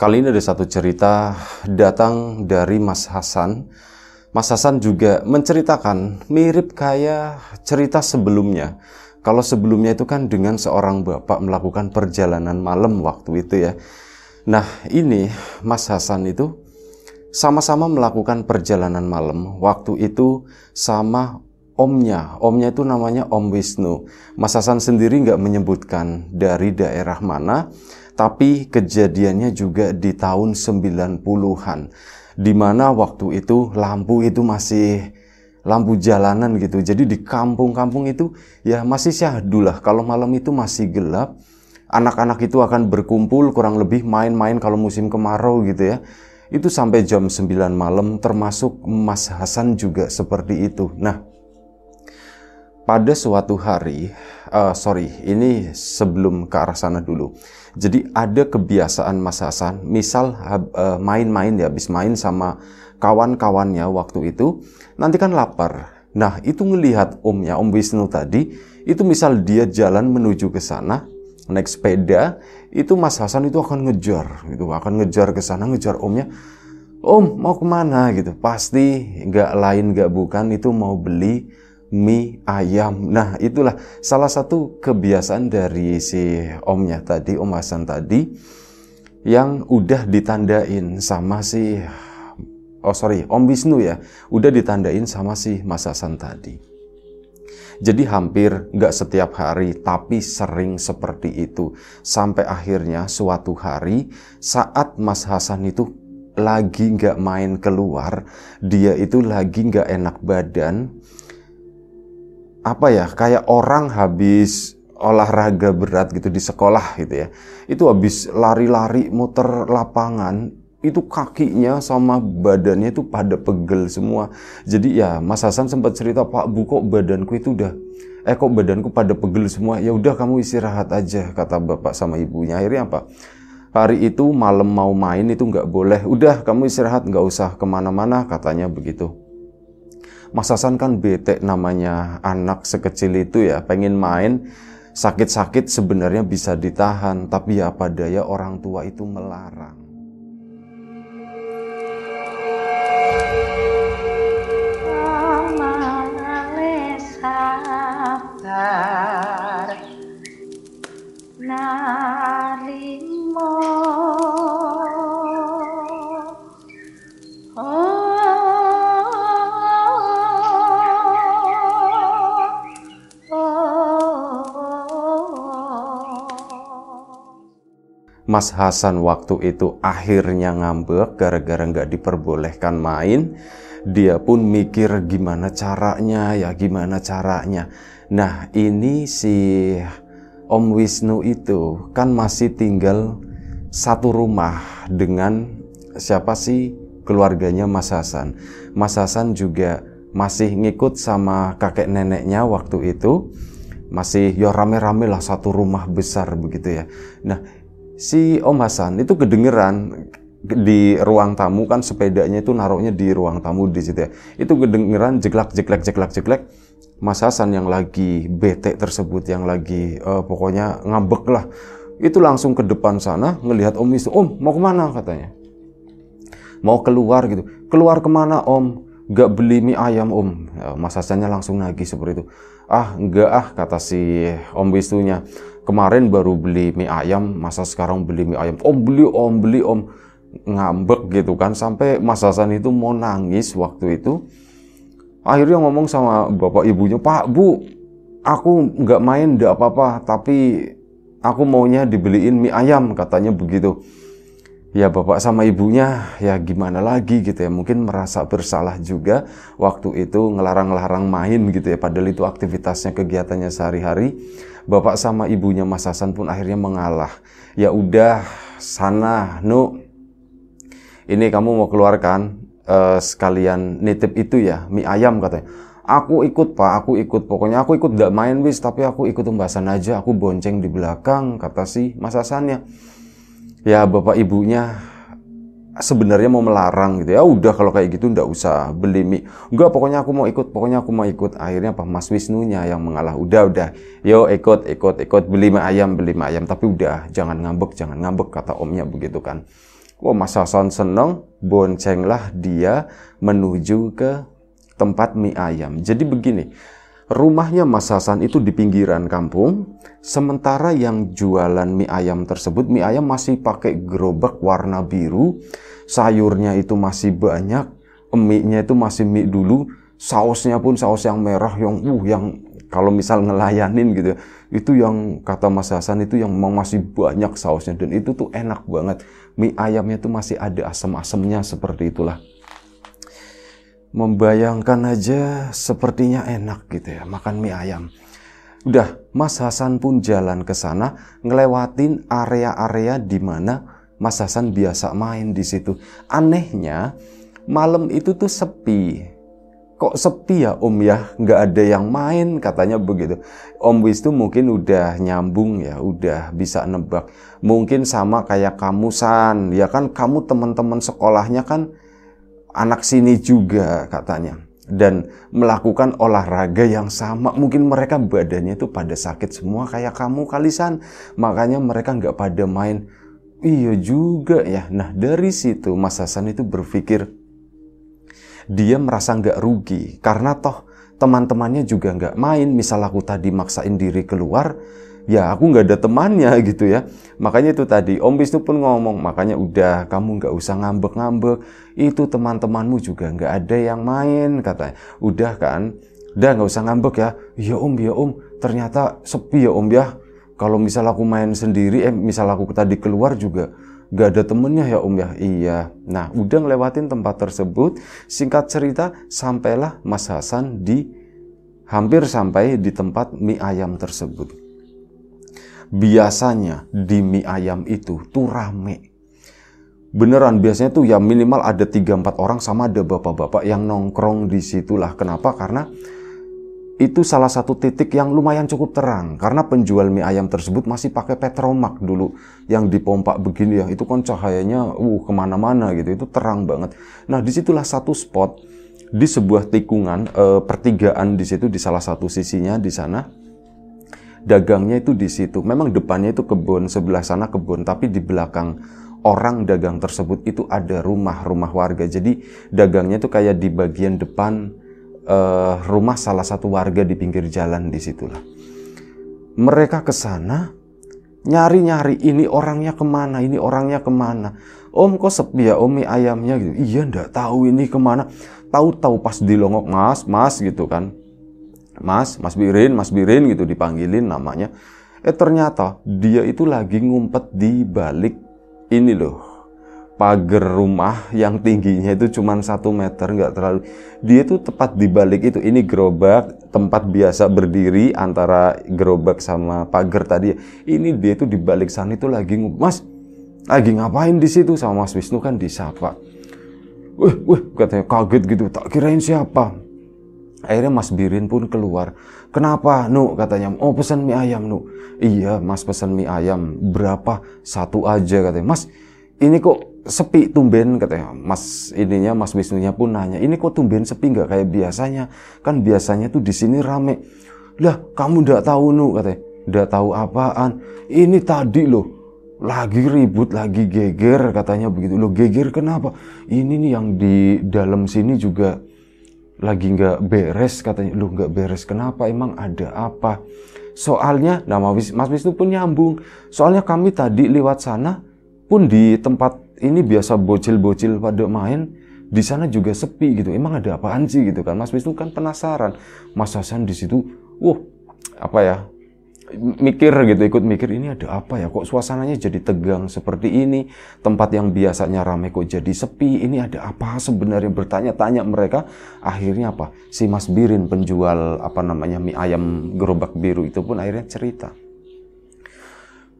Kali ini ada satu cerita datang dari Mas Hasan. Mas Hasan juga menceritakan mirip kayak cerita sebelumnya. Kalau sebelumnya itu kan dengan seorang bapak melakukan perjalanan malam waktu itu ya. Nah ini Mas Hasan itu sama-sama melakukan perjalanan malam. Waktu itu sama omnya. Omnya itu namanya Om Wisnu. Mas Hasan sendiri nggak menyebutkan dari daerah mana, tapi kejadiannya juga di tahun 90-an di mana waktu itu lampu itu masih lampu jalanan gitu. Jadi di kampung-kampung itu ya masih syahdu lah. Kalau malam itu masih gelap, anak-anak itu akan berkumpul kurang lebih main-main kalau musim kemarau gitu ya. Itu sampai jam 9 malam termasuk Mas Hasan juga seperti itu. Nah, pada suatu hari, uh, sorry, ini sebelum ke arah sana dulu. Jadi ada kebiasaan Mas Hasan, misal main eh, main-main ya, habis main sama kawan-kawannya waktu itu, nanti kan lapar. Nah, itu ngelihat omnya, om Wisnu tadi, itu misal dia jalan menuju ke sana, naik sepeda, itu Mas Hasan itu akan ngejar, gitu, akan ngejar ke sana, ngejar omnya. Om, mau kemana gitu? Pasti nggak lain nggak bukan itu mau beli mie ayam. Nah, itulah salah satu kebiasaan dari si omnya tadi, Om Hasan tadi yang udah ditandain sama si oh sorry, Om Wisnu ya, udah ditandain sama si Mas Hasan tadi. Jadi hampir nggak setiap hari, tapi sering seperti itu. Sampai akhirnya suatu hari saat Mas Hasan itu lagi nggak main keluar, dia itu lagi nggak enak badan, apa ya kayak orang habis olahraga berat gitu di sekolah gitu ya itu habis lari-lari muter lapangan itu kakinya sama badannya itu pada pegel semua jadi ya Mas Hasan sempat cerita Pak Bu kok badanku itu udah eh kok badanku pada pegel semua ya udah kamu istirahat aja kata bapak sama ibunya akhirnya apa hari itu malam mau main itu nggak boleh udah kamu istirahat nggak usah kemana-mana katanya begitu Mas Hasan kan bete namanya anak sekecil itu ya, pengen main, sakit-sakit sebenarnya bisa ditahan, tapi ya apa daya orang tua itu melarang. sabar Mas Hasan waktu itu akhirnya ngambek gara-gara nggak diperbolehkan main. Dia pun mikir gimana caranya ya, gimana caranya. Nah ini si Om Wisnu itu kan masih tinggal satu rumah dengan siapa sih keluarganya Mas Hasan. Mas Hasan juga masih ngikut sama kakek neneknya waktu itu. Masih ya rame-rame lah satu rumah besar begitu ya. Nah si Om Hasan itu kedengeran di ruang tamu kan sepedanya itu naruhnya di ruang tamu di situ ya. Itu kedengeran jeglak jeglak jeglak jeglak Mas Hasan yang lagi bete tersebut yang lagi uh, pokoknya ngambek lah. Itu langsung ke depan sana ngelihat Om itu "Om, mau kemana?" katanya. "Mau keluar gitu." "Keluar kemana, Om?" "Gak beli mie ayam, Om." Eh, Mas Hasannya langsung nagih seperti itu. Ah, enggak ah, kata si om Wisnunya. Kemarin baru beli mie ayam, masa sekarang beli mie ayam? Om beli, om beli, om ngambek gitu kan. Sampai Mas Hasan itu mau nangis waktu itu. Akhirnya ngomong sama bapak ibunya, Pak, Bu, aku nggak main, nggak apa-apa, tapi aku maunya dibeliin mie ayam, katanya begitu ya bapak sama ibunya ya gimana lagi gitu ya mungkin merasa bersalah juga waktu itu ngelarang-larang main gitu ya padahal itu aktivitasnya kegiatannya sehari-hari bapak sama ibunya Mas Hasan pun akhirnya mengalah ya udah sana nu ini kamu mau keluarkan uh, eh, sekalian nitip itu ya mie ayam katanya aku ikut pak aku ikut pokoknya aku ikut gak main wis tapi aku ikut pembahasan aja aku bonceng di belakang kata si Mas Hasannya ya bapak ibunya sebenarnya mau melarang gitu ya udah kalau kayak gitu ndak usah beli mie enggak pokoknya aku mau ikut pokoknya aku mau ikut akhirnya apa Mas Wisnunya yang mengalah udah udah yo ikut ikut ikut beli mie ayam beli mie ayam tapi udah jangan ngambek jangan ngambek kata omnya begitu kan Wah Mas Hasan seneng boncenglah dia menuju ke tempat mie ayam jadi begini Rumahnya Mas Hasan itu di pinggiran kampung, sementara yang jualan mie ayam tersebut, mie ayam masih pakai gerobak warna biru, sayurnya itu masih banyak, mie-nya itu masih mie dulu, sausnya pun saus yang merah, yang uh, yang kalau misal ngelayanin gitu, ya, itu yang kata Mas Hasan itu yang memang masih banyak sausnya dan itu tuh enak banget. Mie ayamnya itu masih ada asam-asamnya seperti itulah membayangkan aja sepertinya enak gitu ya makan mie ayam. Udah, Mas Hasan pun jalan ke sana, ngelewatin area-area di mana Mas Hasan biasa main di situ. Anehnya, malam itu tuh sepi. Kok sepi ya Om ya? Nggak ada yang main katanya begitu. Om Wis tuh mungkin udah nyambung ya, udah bisa nebak. Mungkin sama kayak kamu San, ya kan kamu teman-teman sekolahnya kan anak sini juga katanya dan melakukan olahraga yang sama mungkin mereka badannya itu pada sakit semua kayak kamu kalisan makanya mereka nggak pada main iya juga ya nah dari situ Mas Hasan itu berpikir dia merasa nggak rugi karena toh teman-temannya juga nggak main misal aku tadi maksain diri keluar ya aku nggak ada temannya gitu ya makanya itu tadi Om Wisnu pun ngomong makanya udah kamu nggak usah ngambek-ngambek itu teman-temanmu juga nggak ada yang main katanya udah kan udah nggak usah ngambek ya ya Om ya Om ternyata sepi ya Om ya kalau misal aku main sendiri eh misal aku tadi keluar juga gak ada temennya ya om ya iya nah udah ngelewatin tempat tersebut singkat cerita sampailah Mas Hasan di hampir sampai di tempat mie ayam tersebut biasanya di mie ayam itu tuh rame. Beneran biasanya tuh ya minimal ada 3-4 orang sama ada bapak-bapak yang nongkrong di situlah. Kenapa? Karena itu salah satu titik yang lumayan cukup terang karena penjual mie ayam tersebut masih pakai petromak dulu yang dipompa begini ya itu kan cahayanya uh kemana-mana gitu itu terang banget nah disitulah satu spot di sebuah tikungan e, pertigaan di situ di salah satu sisinya di sana dagangnya itu di situ. Memang depannya itu kebun, sebelah sana kebun, tapi di belakang orang dagang tersebut itu ada rumah-rumah warga. Jadi dagangnya itu kayak di bagian depan uh, rumah salah satu warga di pinggir jalan di situlah. Mereka ke sana nyari-nyari ini orangnya kemana, ini orangnya kemana. Om kok sepi ya om ayamnya gitu. Iya ndak tahu ini kemana. Tahu-tahu pas dilongok mas, mas gitu kan Mas, Mas Birin, Mas Birin gitu dipanggilin namanya. Eh ternyata dia itu lagi ngumpet di balik ini loh pagar rumah yang tingginya itu cuma satu meter nggak terlalu dia itu tepat di balik itu ini gerobak tempat biasa berdiri antara gerobak sama pagar tadi ini dia itu di balik sana itu lagi ngumpet. mas lagi ngapain di situ sama Mas Wisnu kan disapa Wih, wih, katanya kaget gitu tak kirain siapa Akhirnya Mas Birin pun keluar. Kenapa, Nu? Katanya. Oh, pesan mie ayam, Nu. Iya, Mas pesan mie ayam. Berapa? Satu aja, katanya. Mas, ini kok sepi tumben, katanya. Mas ininya, Mas Wisnunya pun nanya. Ini kok tumben sepi nggak kayak biasanya? Kan biasanya tuh di sini rame. Lah, kamu ndak tahu, Nu, katanya. Ndak tahu apaan. Ini tadi loh, lagi ribut, lagi geger katanya begitu. Loh geger kenapa? Ini nih yang di dalam sini juga lagi nggak beres katanya lu nggak beres kenapa emang ada apa soalnya nama Mas Wisnu pun nyambung soalnya kami tadi lewat sana pun di tempat ini biasa bocil-bocil pada main di sana juga sepi gitu emang ada apaan sih gitu kan Mas Wisnu kan penasaran Mas Hasan di situ wah apa ya mikir gitu, ikut mikir ini ada apa ya? Kok suasananya jadi tegang seperti ini? Tempat yang biasanya ramai kok jadi sepi? Ini ada apa sebenarnya? Bertanya-tanya mereka, akhirnya apa? Si Mas Birin penjual apa namanya mie ayam gerobak biru itu pun akhirnya cerita.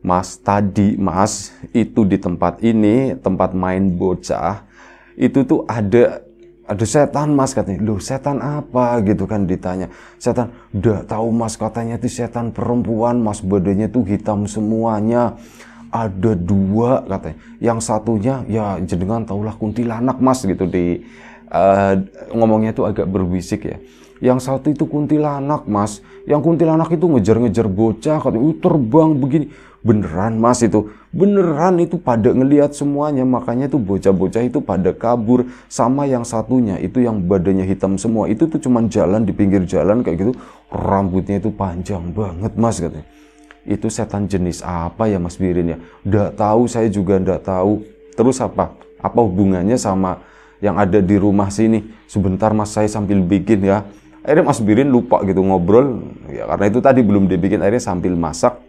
Mas tadi Mas itu di tempat ini tempat main bocah itu tuh ada ada setan mas katanya lu setan apa gitu kan ditanya setan udah tahu mas katanya itu setan perempuan mas badannya tuh hitam semuanya ada dua katanya yang satunya ya jenengan tahulah kuntilanak mas gitu di uh, ngomongnya tuh agak berbisik ya yang satu itu kuntilanak mas yang kuntilanak itu ngejar-ngejar bocah katanya terbang begini beneran mas itu beneran itu pada ngelihat semuanya makanya tuh bocah-bocah itu pada kabur sama yang satunya itu yang badannya hitam semua itu tuh cuman jalan di pinggir jalan kayak gitu rambutnya itu panjang banget mas katanya itu setan jenis apa ya mas Birin ya ndak tahu saya juga ndak tahu terus apa apa hubungannya sama yang ada di rumah sini sebentar mas saya sambil bikin ya akhirnya mas Birin lupa gitu ngobrol ya karena itu tadi belum dibikin akhirnya sambil masak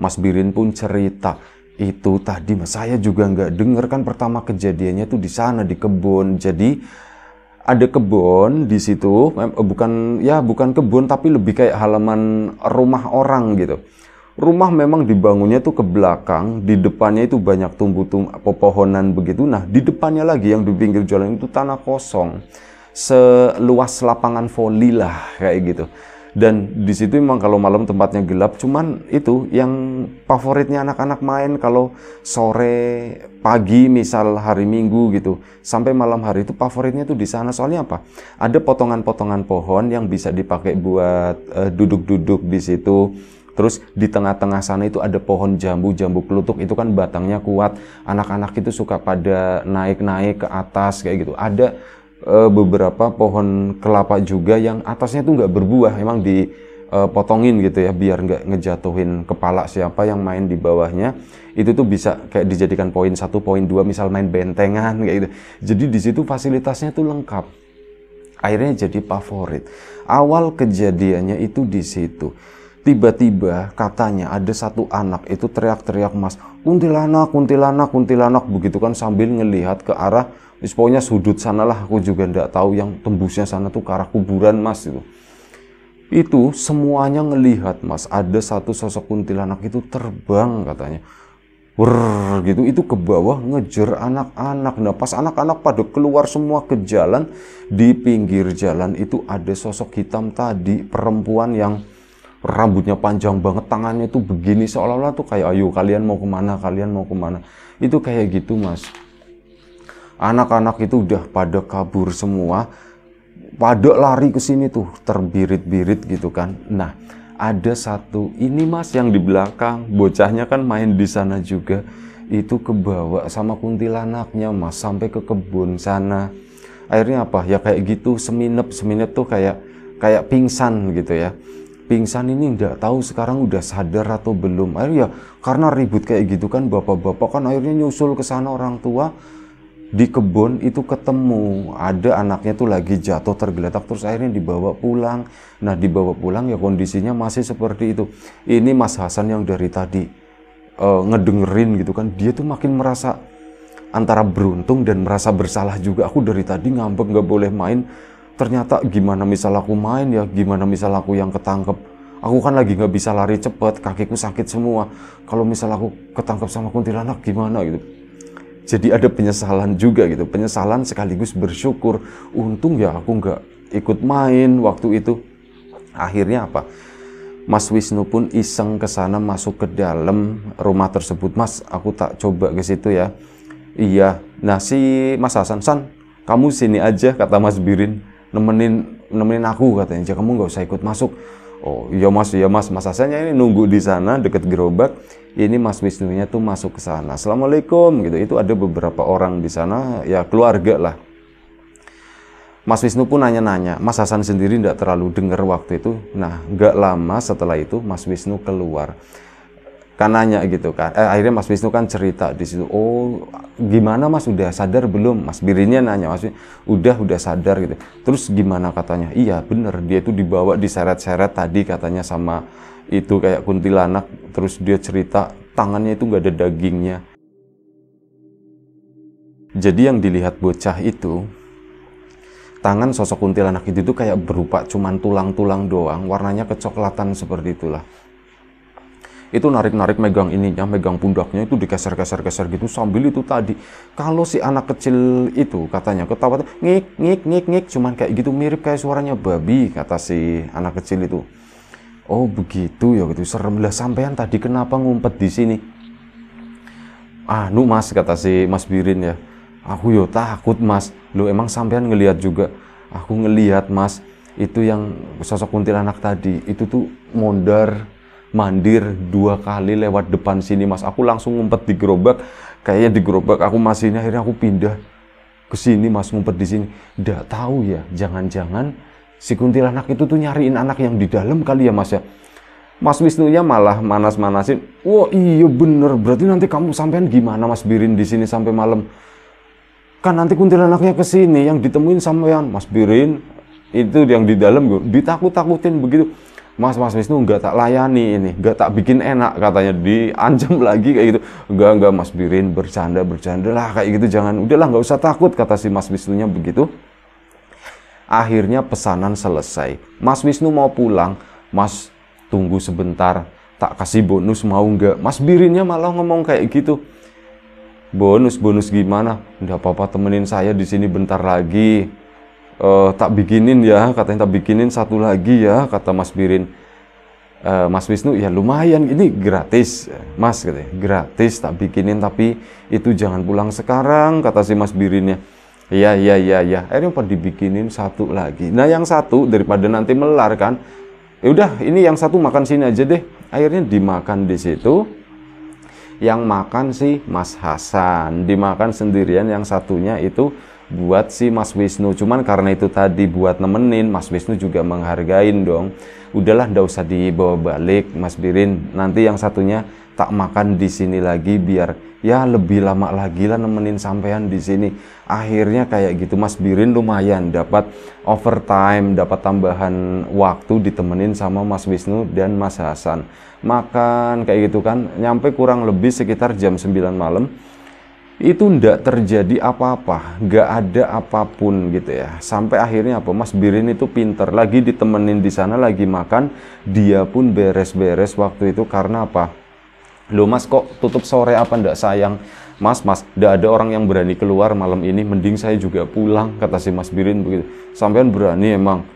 Mas Birin pun cerita itu tadi mas saya juga nggak denger kan pertama kejadiannya tuh di sana di kebun jadi ada kebun di situ eh, bukan ya bukan kebun tapi lebih kayak halaman rumah orang gitu rumah memang dibangunnya tuh ke belakang di depannya itu banyak tumbuh tumbuh pepohonan begitu nah di depannya lagi yang di pinggir jalan itu tanah kosong seluas lapangan voli lah kayak gitu dan di situ memang kalau malam tempatnya gelap cuman itu yang favoritnya anak-anak main kalau sore pagi misal hari Minggu gitu sampai malam hari itu favoritnya tuh di sana soalnya apa ada potongan-potongan pohon yang bisa dipakai buat eh, duduk-duduk uh, di situ Terus di tengah-tengah sana itu ada pohon jambu, jambu kelutuk itu kan batangnya kuat. Anak-anak itu suka pada naik-naik ke atas kayak gitu. Ada uh, beberapa pohon kelapa juga yang atasnya tuh nggak berbuah emang dipotongin eh, gitu ya biar nggak ngejatuhin kepala siapa yang main di bawahnya itu tuh bisa kayak dijadikan poin satu poin dua misal main bentengan kayak gitu jadi di situ fasilitasnya tuh lengkap akhirnya jadi favorit awal kejadiannya itu di situ Tiba-tiba katanya ada satu anak itu teriak-teriak mas kuntilanak kuntilanak kuntilanak begitu kan sambil ngelihat ke arah Terus pokoknya sudut lah aku juga nggak tahu yang tembusnya sana tuh ke arah kuburan mas itu. Itu semuanya ngelihat mas, ada satu sosok kuntilanak itu terbang katanya. Wrrr, gitu itu ke bawah ngejer anak-anak. Nah, pas anak-anak pada keluar semua ke jalan, di pinggir jalan itu ada sosok hitam tadi, perempuan yang rambutnya panjang banget, tangannya itu begini seolah-olah tuh kayak ayo kalian mau kemana, kalian mau kemana. Itu kayak gitu, Mas anak-anak itu udah pada kabur semua pada lari ke sini tuh terbirit-birit gitu kan nah ada satu ini mas yang di belakang bocahnya kan main di sana juga itu kebawa sama kuntilanaknya mas sampai ke kebun sana akhirnya apa ya kayak gitu seminep seminep tuh kayak kayak pingsan gitu ya pingsan ini nggak tahu sekarang udah sadar atau belum akhirnya ya, karena ribut kayak gitu kan bapak-bapak kan akhirnya nyusul ke sana orang tua di kebun itu ketemu ada anaknya tuh lagi jatuh tergeletak terus akhirnya dibawa pulang nah dibawa pulang ya kondisinya masih seperti itu ini Mas Hasan yang dari tadi uh, ngedengerin gitu kan dia tuh makin merasa antara beruntung dan merasa bersalah juga aku dari tadi ngambek nggak boleh main ternyata gimana misal aku main ya gimana misal aku yang ketangkep aku kan lagi nggak bisa lari cepet kakiku sakit semua kalau misal aku ketangkep sama kuntilanak gimana gitu jadi ada penyesalan juga gitu penyesalan sekaligus bersyukur untung ya aku nggak ikut main waktu itu akhirnya apa Mas Wisnu pun iseng ke sana masuk ke dalam rumah tersebut Mas aku tak coba ke situ ya iya nah si Mas Hasan San kamu sini aja kata Mas Birin nemenin nemenin aku katanya kamu nggak usah ikut masuk Oh iya mas, iya mas, mas Hasannya ini nunggu di sana deket gerobak. Ini Mas Wisnunya tuh masuk ke sana. Assalamualaikum gitu. Itu ada beberapa orang di sana, ya keluarga lah. Mas Wisnu pun nanya-nanya. Mas Hasan sendiri tidak terlalu dengar waktu itu. Nah, nggak lama setelah itu Mas Wisnu keluar kan nanya gitu kan eh, akhirnya Mas Wisnu kan cerita di situ oh gimana Mas udah sadar belum Mas Birinya nanya Mas Wisnu, udah udah sadar gitu terus gimana katanya iya bener dia itu dibawa diseret-seret tadi katanya sama itu kayak kuntilanak terus dia cerita tangannya itu nggak ada dagingnya jadi yang dilihat bocah itu tangan sosok kuntilanak itu tuh kayak berupa cuman tulang-tulang doang warnanya kecoklatan seperti itulah itu narik-narik megang ininya, megang pundaknya itu digeser-geser-geser gitu sambil itu tadi. Kalau si anak kecil itu katanya ketawa ngik ngik ngik ngik cuman kayak gitu mirip kayak suaranya babi kata si anak kecil itu. Oh begitu ya gitu serem lah sampean tadi kenapa ngumpet di sini? Ah, nu mas kata si Mas Birin ya. Aku yo ya takut mas. Lu emang sampean ngelihat juga. Aku ngelihat mas itu yang sosok kuntilanak tadi itu tuh mondar mandir dua kali lewat depan sini mas aku langsung ngumpet di gerobak kayaknya di gerobak aku masih ini akhirnya aku pindah ke sini mas ngumpet di sini Tidak tahu ya jangan-jangan si kuntilanak itu tuh nyariin anak yang di dalam kali ya mas ya Mas Wisnunya malah manas-manasin. Wah, oh, iya bener. Berarti nanti kamu sampean gimana Mas Birin di sini sampai malam? Kan nanti kuntilanaknya ke sini yang ditemuin sampean Mas Birin itu yang di dalam gue ditakut-takutin begitu. Mas Mas Wisnu nggak tak layani ini, nggak tak bikin enak katanya diancam lagi kayak gitu. Enggak enggak Mas Birin bercanda bercanda lah kayak gitu jangan udahlah nggak usah takut kata si Mas Wisnunya begitu. Akhirnya pesanan selesai. Mas Wisnu mau pulang, Mas tunggu sebentar tak kasih bonus mau nggak? Mas Birinnya malah ngomong kayak gitu. Bonus bonus gimana? Nggak apa-apa temenin saya di sini bentar lagi e, tak bikinin ya katanya tak bikinin satu lagi ya kata Mas Birin e, Mas Wisnu ya lumayan ini gratis Mas katanya gratis tak bikinin tapi itu jangan pulang sekarang kata si Mas Birinnya Iya, iya, iya, iya. Akhirnya pada dibikinin satu lagi. Nah, yang satu daripada nanti melar kan. Ya udah, ini yang satu makan sini aja deh. Akhirnya dimakan di situ. Yang makan sih Mas Hasan, dimakan sendirian. Yang satunya itu buat si Mas Wisnu cuman karena itu tadi buat nemenin Mas Wisnu juga menghargain dong udahlah ndak usah dibawa balik Mas Birin nanti yang satunya tak makan di sini lagi biar ya lebih lama lagi lah nemenin sampean di sini akhirnya kayak gitu Mas Birin lumayan dapat overtime dapat tambahan waktu ditemenin sama Mas Wisnu dan Mas Hasan makan kayak gitu kan nyampe kurang lebih sekitar jam 9 malam itu ndak terjadi apa-apa, nggak ada apapun gitu ya. Sampai akhirnya apa? Mas Birin itu pinter, lagi ditemenin di sana lagi makan, dia pun beres-beres waktu itu karena apa? Lo mas kok tutup sore apa ndak sayang? Mas, mas, ndak ada orang yang berani keluar malam ini, mending saya juga pulang, kata si Mas Birin begitu. Sampean berani emang.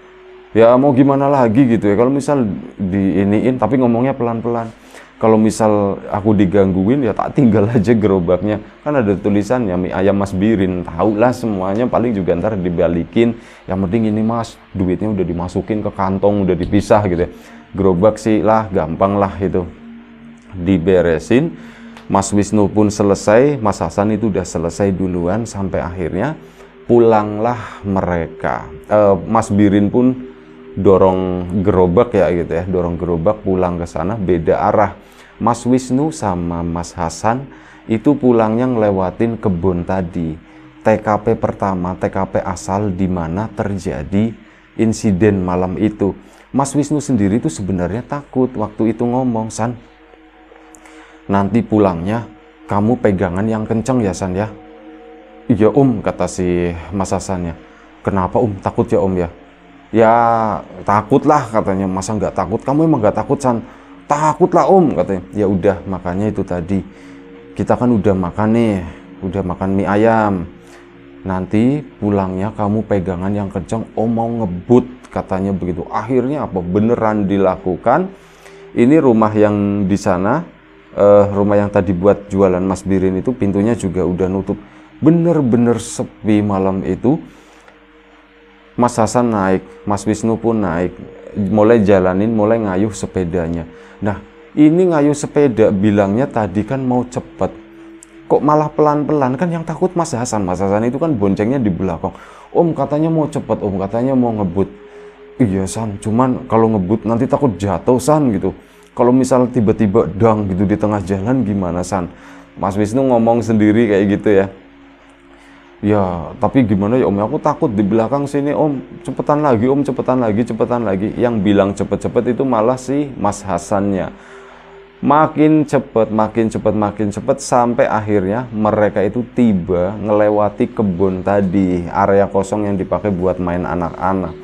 Ya mau gimana lagi gitu ya, kalau misal diiniin, tapi ngomongnya pelan-pelan kalau misal aku digangguin ya tak tinggal aja gerobaknya kan ada tulisannya mie ayam mas birin lah semuanya paling juga ntar dibalikin yang penting ini mas duitnya udah dimasukin ke kantong udah dipisah gitu ya gerobak sih lah gampang lah itu diberesin Mas Wisnu pun selesai Mas Hasan itu udah selesai duluan sampai akhirnya pulanglah mereka e, Mas Birin pun dorong gerobak ya gitu ya, dorong gerobak pulang ke sana beda arah. Mas Wisnu sama Mas Hasan itu pulangnya ngelewatin kebun tadi. TKP pertama, TKP asal di mana terjadi insiden malam itu. Mas Wisnu sendiri itu sebenarnya takut waktu itu ngomong, San. Nanti pulangnya kamu pegangan yang kenceng ya, San ya. Iya, Om, kata si Mas Hasan ya Kenapa, Om? Takut ya, Om ya? ya takutlah katanya masa nggak takut kamu emang nggak takut san takutlah om katanya ya udah makanya itu tadi kita kan udah makan nih udah makan mie ayam nanti pulangnya kamu pegangan yang kencang om mau ngebut katanya begitu akhirnya apa beneran dilakukan ini rumah yang di sana eh, rumah yang tadi buat jualan Mas Birin itu pintunya juga udah nutup bener-bener sepi malam itu Mas Hasan naik, Mas Wisnu pun naik, mulai jalanin, mulai ngayuh sepedanya. Nah, ini ngayuh sepeda bilangnya tadi kan mau cepet. Kok malah pelan-pelan kan yang takut Mas Hasan. Mas Hasan itu kan boncengnya di belakang. Om katanya mau cepet, Om katanya mau ngebut. Iya San, cuman kalau ngebut nanti takut jatuh San gitu. Kalau misal tiba-tiba dang gitu di tengah jalan gimana San? Mas Wisnu ngomong sendiri kayak gitu ya. Ya, tapi gimana ya om, aku takut di belakang sini om, cepetan lagi om, cepetan lagi, cepetan lagi. Yang bilang cepet-cepet itu malah si Mas Hasannya. Makin cepet, makin cepet, makin cepet sampai akhirnya mereka itu tiba ngelewati kebun tadi, area kosong yang dipakai buat main anak-anak.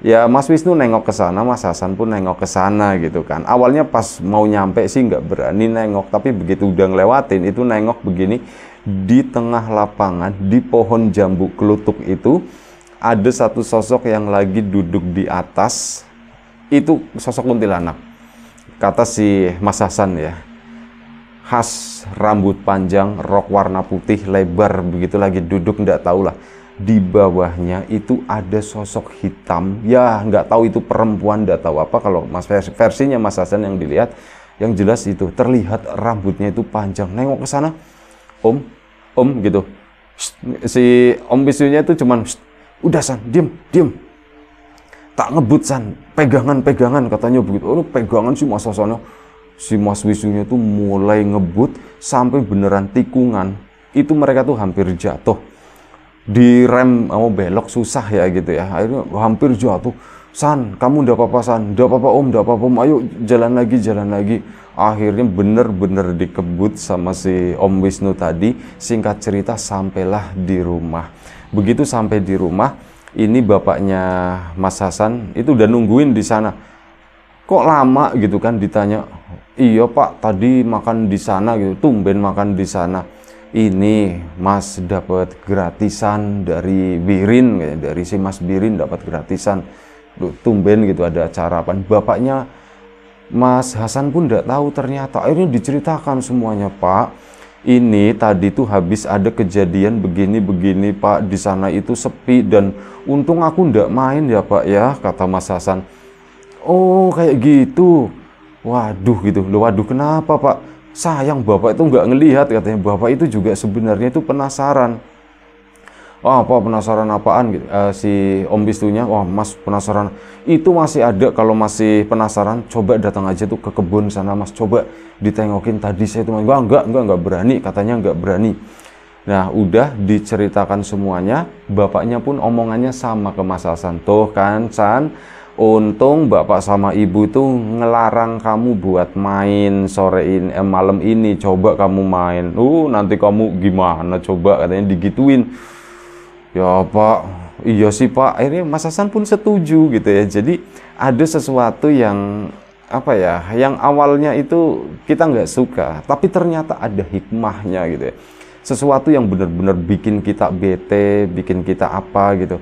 Ya Mas Wisnu nengok ke sana, Mas Hasan pun nengok ke sana gitu kan. Awalnya pas mau nyampe sih nggak berani nengok, tapi begitu udah ngelewatin itu nengok begini di tengah lapangan di pohon jambu kelutuk itu ada satu sosok yang lagi duduk di atas itu sosok kuntilanak kata si Mas Hasan ya khas rambut panjang rok warna putih lebar begitu lagi duduk ndak tahu lah di bawahnya itu ada sosok hitam ya nggak tahu itu perempuan nggak tahu apa kalau mas versinya mas Hasan yang dilihat yang jelas itu terlihat rambutnya itu panjang nengok ke sana om om gitu si om bisunya itu cuman udah san diem diem tak ngebut san pegangan pegangan katanya begitu oh pegangan sih mas sosono si mas wisunya tuh mulai ngebut sampai beneran tikungan itu mereka tuh hampir jatuh di rem mau belok susah ya gitu ya akhirnya hampir jatuh San, kamu ndak apa-apa San, ndak apa-apa Om, ndak apa-apa Om, ayo jalan lagi, jalan lagi. Akhirnya benar-benar dikebut sama si Om Wisnu tadi. Singkat cerita sampailah di rumah. Begitu sampai di rumah, ini bapaknya Mas Hasan itu udah nungguin di sana. Kok lama gitu kan ditanya. Iya Pak, tadi makan di sana gitu, tumben makan di sana. Ini Mas dapat gratisan dari Birin, dari si Mas Birin dapat gratisan tumben gitu ada acara apa bapaknya Mas Hasan pun tidak tahu ternyata akhirnya diceritakan semuanya Pak ini tadi tuh habis ada kejadian begini-begini Pak di sana itu sepi dan untung aku ndak main ya Pak ya kata Mas Hasan oh kayak gitu waduh gitu loh waduh kenapa Pak sayang Bapak itu nggak ngelihat katanya Bapak itu juga sebenarnya itu penasaran Wah, apa penasaran apaan gitu. Uh, si Om Bistunya, wah Mas penasaran. Itu masih ada kalau masih penasaran, coba datang aja tuh ke kebun sana Mas, coba ditengokin tadi saya itu Mas. Enggak, enggak, enggak, enggak berani, katanya enggak berani. Nah, udah diceritakan semuanya, bapaknya pun omongannya sama ke Mas Hasan. Tuh kan, San, untung bapak sama ibu itu ngelarang kamu buat main sore ini, eh, malam ini. Coba kamu main. Uh, nanti kamu gimana? Coba katanya digituin ya pak iya sih pak akhirnya Mas Hasan pun setuju gitu ya jadi ada sesuatu yang apa ya yang awalnya itu kita nggak suka tapi ternyata ada hikmahnya gitu ya sesuatu yang benar-benar bikin kita bete bikin kita apa gitu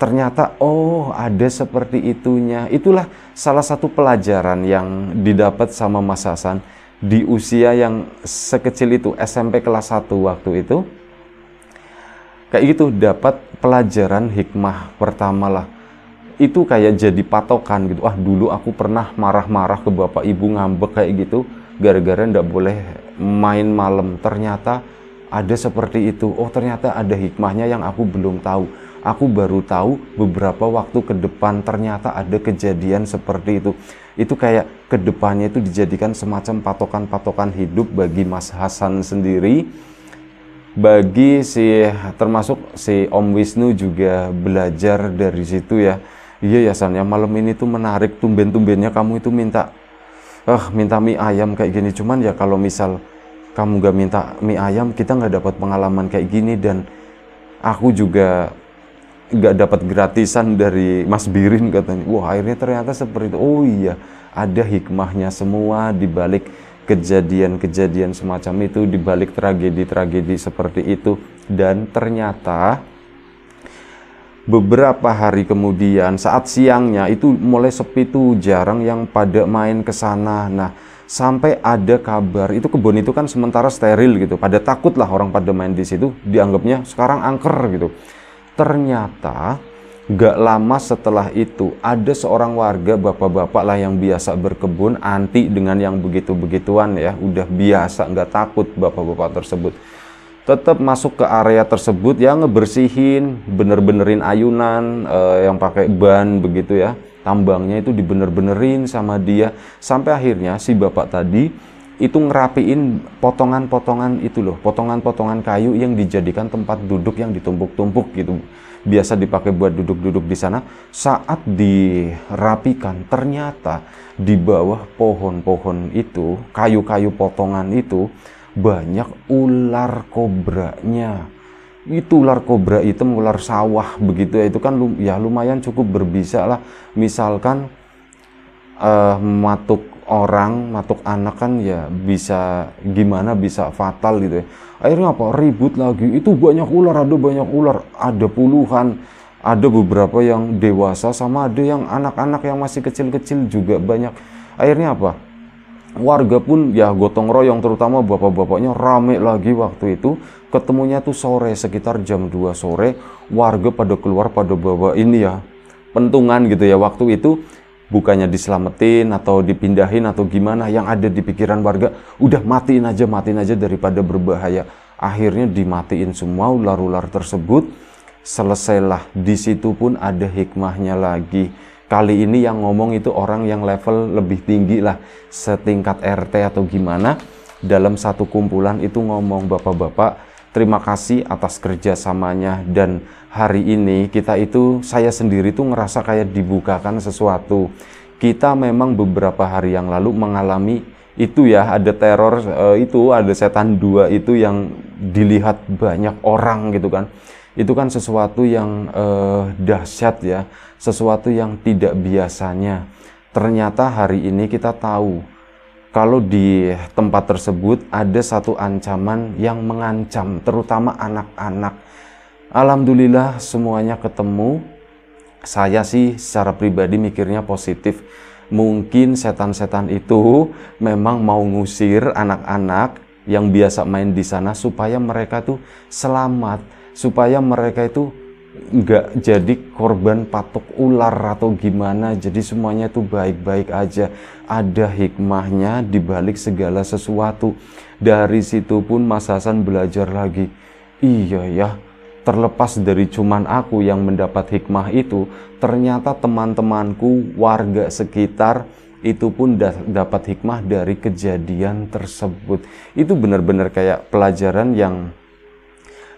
ternyata oh ada seperti itunya itulah salah satu pelajaran yang didapat sama Mas Hasan di usia yang sekecil itu SMP kelas 1 waktu itu kayak gitu dapat pelajaran hikmah pertama lah itu kayak jadi patokan gitu ah dulu aku pernah marah-marah ke bapak ibu ngambek kayak gitu gara-gara ndak boleh main malam ternyata ada seperti itu oh ternyata ada hikmahnya yang aku belum tahu aku baru tahu beberapa waktu ke depan ternyata ada kejadian seperti itu itu kayak kedepannya itu dijadikan semacam patokan-patokan hidup bagi Mas Hasan sendiri bagi si termasuk si Om Wisnu juga belajar dari situ ya. Iya ya San, ya malam ini tuh menarik tumben-tumbennya kamu itu minta eh minta mie ayam kayak gini cuman ya kalau misal kamu gak minta mie ayam kita nggak dapat pengalaman kayak gini dan aku juga nggak dapat gratisan dari Mas Birin katanya. Wah akhirnya ternyata seperti itu. Oh iya ada hikmahnya semua dibalik balik kejadian-kejadian semacam itu di balik tragedi-tragedi seperti itu dan ternyata beberapa hari kemudian saat siangnya itu mulai sepi tuh jarang yang pada main ke sana. Nah, sampai ada kabar itu kebun itu kan sementara steril gitu. Pada takutlah orang pada main di situ dianggapnya sekarang angker gitu. Ternyata Gak lama setelah itu, ada seorang warga bapak-bapak lah yang biasa berkebun, anti dengan yang begitu-begituan ya, udah biasa, nggak takut bapak-bapak tersebut. Tetap masuk ke area tersebut yang ngebersihin, bener-benerin ayunan, eh, yang pakai ban begitu ya. Tambangnya itu dibener-benerin sama dia, sampai akhirnya si bapak tadi itu ngerapiin potongan-potongan itu loh, potongan-potongan kayu yang dijadikan tempat duduk yang ditumpuk-tumpuk gitu biasa dipakai buat duduk-duduk di sana saat dirapikan ternyata di bawah pohon-pohon itu kayu-kayu potongan itu banyak ular kobranya itu ular kobra itu ular sawah begitu ya itu kan ya lumayan cukup berbisa lah misalkan uh, matuk orang matuk anak kan ya bisa gimana bisa fatal gitu ya akhirnya apa ribut lagi itu banyak ular ada banyak ular ada puluhan ada beberapa yang dewasa sama ada yang anak-anak yang masih kecil-kecil juga banyak akhirnya apa warga pun ya gotong royong terutama bapak-bapaknya rame lagi waktu itu ketemunya tuh sore sekitar jam 2 sore warga pada keluar pada bawa ini ya pentungan gitu ya waktu itu bukannya diselamatin atau dipindahin atau gimana yang ada di pikiran warga udah matiin aja matiin aja daripada berbahaya akhirnya dimatiin semua ular-ular tersebut selesailah di situ pun ada hikmahnya lagi kali ini yang ngomong itu orang yang level lebih tinggi lah setingkat RT atau gimana dalam satu kumpulan itu ngomong bapak-bapak terima kasih atas kerjasamanya dan hari ini kita itu saya sendiri tuh ngerasa kayak dibukakan sesuatu. Kita memang beberapa hari yang lalu mengalami itu ya ada teror eh, itu ada setan dua itu yang dilihat banyak orang gitu kan. Itu kan sesuatu yang eh, dahsyat ya, sesuatu yang tidak biasanya. Ternyata hari ini kita tahu kalau di tempat tersebut ada satu ancaman yang mengancam terutama anak-anak Alhamdulillah semuanya ketemu. Saya sih secara pribadi mikirnya positif. Mungkin setan-setan itu memang mau ngusir anak-anak yang biasa main di sana supaya mereka tuh selamat, supaya mereka itu nggak jadi korban patok ular atau gimana jadi semuanya tuh baik-baik aja ada hikmahnya di balik segala sesuatu dari situ pun Mas Hasan belajar lagi iya ya terlepas dari cuman aku yang mendapat hikmah itu, ternyata teman-temanku, warga sekitar itu pun da dapat hikmah dari kejadian tersebut. Itu benar-benar kayak pelajaran yang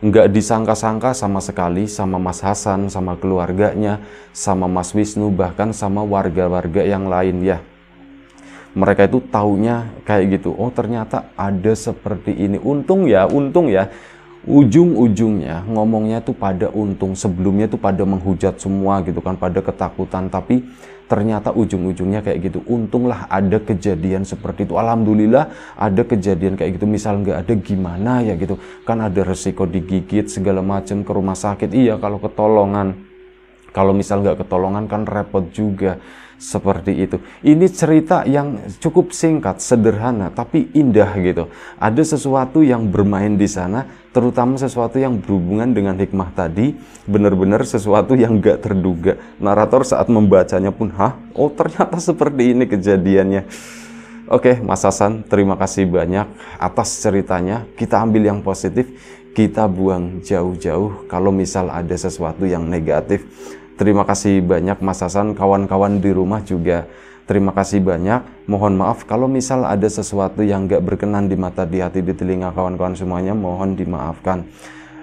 nggak disangka-sangka sama sekali sama Mas Hasan, sama keluarganya, sama Mas Wisnu, bahkan sama warga-warga yang lain ya. Mereka itu taunya kayak gitu, oh ternyata ada seperti ini. Untung ya, untung ya, ujung-ujungnya ngomongnya tuh pada untung sebelumnya tuh pada menghujat semua gitu kan pada ketakutan tapi ternyata ujung-ujungnya kayak gitu untunglah ada kejadian seperti itu alhamdulillah ada kejadian kayak gitu misal nggak ada gimana ya gitu kan ada resiko digigit segala macam ke rumah sakit iya kalau ketolongan kalau misal nggak ketolongan kan repot juga seperti itu. Ini cerita yang cukup singkat, sederhana, tapi indah gitu. Ada sesuatu yang bermain di sana, terutama sesuatu yang berhubungan dengan hikmah tadi, benar-benar sesuatu yang gak terduga. Narator saat membacanya pun, hah? Oh ternyata seperti ini kejadiannya. Oke, Mas Hasan, terima kasih banyak atas ceritanya. Kita ambil yang positif, kita buang jauh-jauh kalau misal ada sesuatu yang negatif Terima kasih banyak Mas Hasan, kawan-kawan di rumah juga. Terima kasih banyak. Mohon maaf kalau misal ada sesuatu yang gak berkenan di mata, di hati, di telinga kawan-kawan semuanya, mohon dimaafkan.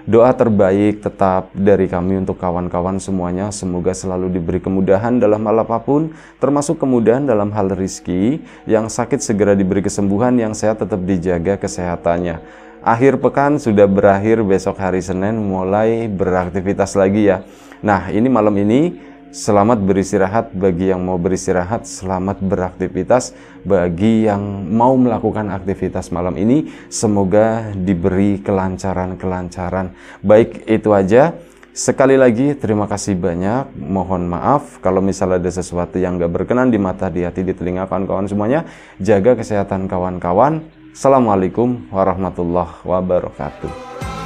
Doa terbaik tetap dari kami untuk kawan-kawan semuanya. Semoga selalu diberi kemudahan dalam hal apapun, termasuk kemudahan dalam hal rizki. Yang sakit segera diberi kesembuhan, yang sehat tetap dijaga kesehatannya. Akhir pekan sudah berakhir besok hari Senin mulai beraktivitas lagi ya. Nah, ini malam ini selamat beristirahat bagi yang mau beristirahat, selamat beraktivitas bagi yang mau melakukan aktivitas malam ini. Semoga diberi kelancaran-kelancaran. Baik, itu aja. Sekali lagi terima kasih banyak, mohon maaf kalau misalnya ada sesuatu yang gak berkenan di mata, di hati, di telinga kawan-kawan semuanya. Jaga kesehatan kawan-kawan. Assalamualaikum warahmatullahi wabarakatuh.